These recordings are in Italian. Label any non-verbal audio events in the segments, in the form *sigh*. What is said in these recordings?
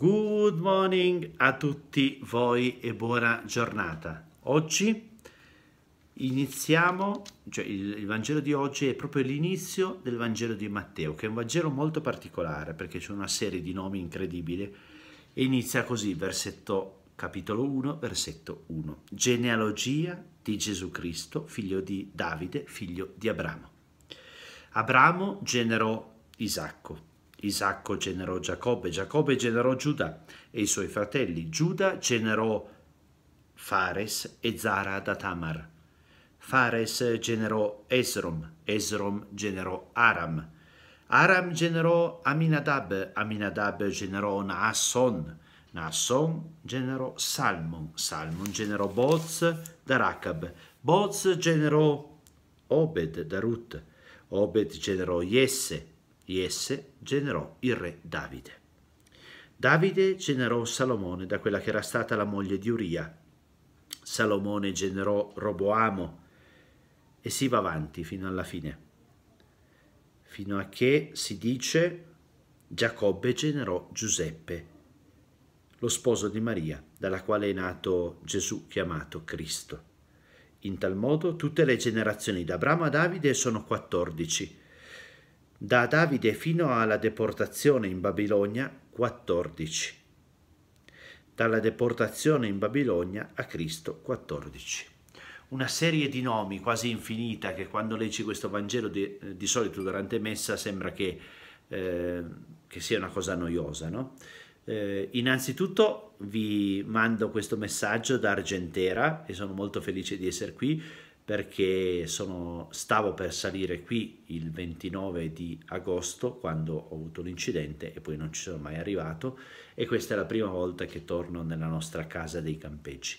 Good morning a tutti voi e buona giornata. Oggi iniziamo, cioè il, il Vangelo di oggi è proprio l'inizio del Vangelo di Matteo, che è un Vangelo molto particolare perché c'è una serie di nomi incredibile e inizia così, versetto capitolo 1, versetto 1. Genealogia di Gesù Cristo, figlio di Davide, figlio di Abramo. Abramo generò Isacco. Isacco generò Giacobbe, Giacobbe generò Giuda e i suoi fratelli. Giuda generò Fares e Zara da Tamar. Fares generò Esrom, Esrom generò Aram. Aram generò Aminadab, Aminadab generò Naasson, Naasson generò Salmon, Salmon generò Boz da Racab, Boz generò Obed da Ruth, Obed generò Jesse, di esse generò il re Davide. Davide generò Salomone da quella che era stata la moglie di Uria. Salomone generò Roboamo e si va avanti fino alla fine. Fino a che si dice Giacobbe generò Giuseppe, lo sposo di Maria, dalla quale è nato Gesù chiamato Cristo. In tal modo tutte le generazioni da Abramo a Davide sono 14 da Davide fino alla deportazione in Babilonia 14. Dalla deportazione in Babilonia a Cristo 14 una serie di nomi quasi infinita che quando leggi questo Vangelo di, eh, di solito durante messa sembra che, eh, che sia una cosa noiosa. No? Eh, innanzitutto vi mando questo messaggio da Argentera e sono molto felice di essere qui perché sono, stavo per salire qui il 29 di agosto quando ho avuto l'incidente e poi non ci sono mai arrivato e questa è la prima volta che torno nella nostra casa dei campeggi.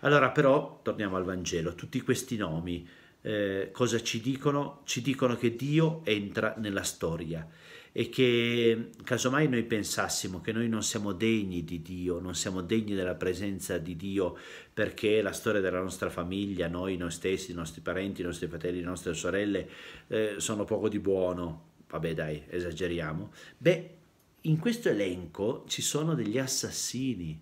Allora però torniamo al Vangelo, tutti questi nomi eh, cosa ci dicono? Ci dicono che Dio entra nella storia e che casomai noi pensassimo che noi non siamo degni di Dio, non siamo degni della presenza di Dio perché la storia della nostra famiglia, noi, noi stessi, i nostri parenti, i nostri fratelli, le nostre sorelle eh, sono poco di buono, vabbè dai, esageriamo, beh, in questo elenco ci sono degli assassini.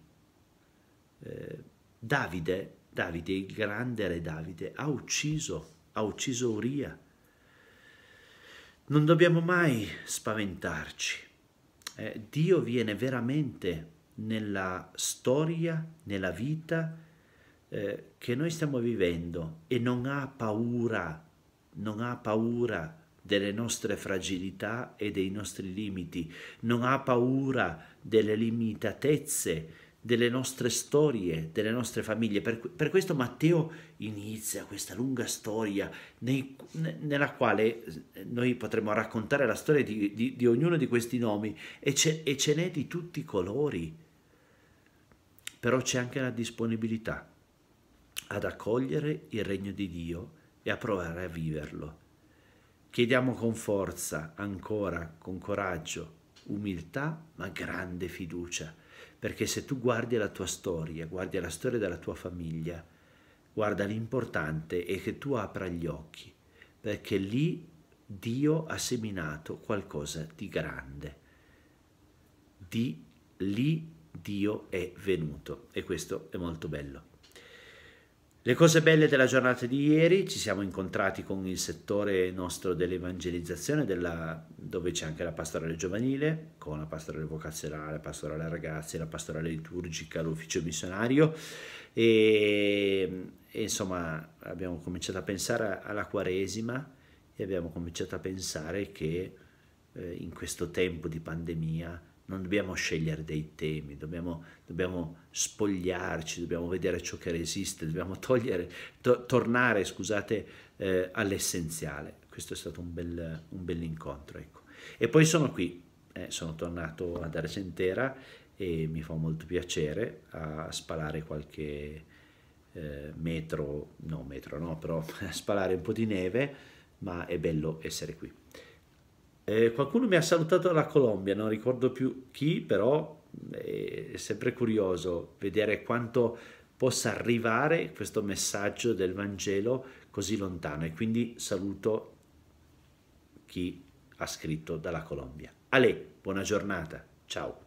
Eh, Davide Davide, il grande re Davide, ha ucciso, ha ucciso Uria. Non dobbiamo mai spaventarci. Eh, Dio viene veramente nella storia, nella vita eh, che noi stiamo vivendo e non ha paura, non ha paura delle nostre fragilità e dei nostri limiti, non ha paura delle limitatezze delle nostre storie, delle nostre famiglie. Per, per questo Matteo inizia questa lunga storia nei, nella quale eh, noi potremmo raccontare la storia di, di, di ognuno di questi nomi e, ce, e ce n'è di tutti i colori. Però c'è anche la disponibilità ad accogliere il regno di Dio e a provare a viverlo. Chiediamo con forza, ancora, con coraggio, umiltà, ma grande fiducia perché se tu guardi la tua storia, guardi la storia della tua famiglia, guarda l'importante è che tu apra gli occhi, perché lì Dio ha seminato qualcosa di grande. Di lì Dio è venuto e questo è molto bello. Le cose belle della giornata di ieri, ci siamo incontrati con il settore nostro dell'evangelizzazione, della dove c'è anche la pastorale giovanile, con la pastorale vocazionale, la pastorale ragazzi, la pastorale liturgica, l'ufficio missionario e, e, insomma abbiamo cominciato a pensare alla Quaresima e abbiamo cominciato a pensare che eh, in questo tempo di pandemia non dobbiamo scegliere dei temi, dobbiamo, dobbiamo, spogliarci, dobbiamo vedere ciò che resiste, dobbiamo togliere, to tornare, scusate, eh, all'essenziale. Questo è stato un bel, un bel incontro, ecco. E poi sono qui, eh, sono tornato ad Argentera e mi fa molto piacere a spalare qualche eh, metro, no metro no, però *laughs* a spalare un po' di neve, ma è bello essere qui. Eh, qualcuno mi ha salutato dalla Colombia, non ricordo più chi, però eh, è sempre curioso vedere quanto possa arrivare questo messaggio del Vangelo così lontano e quindi saluto chi ha scritto dalla Colombia. Ale, buona giornata, ciao.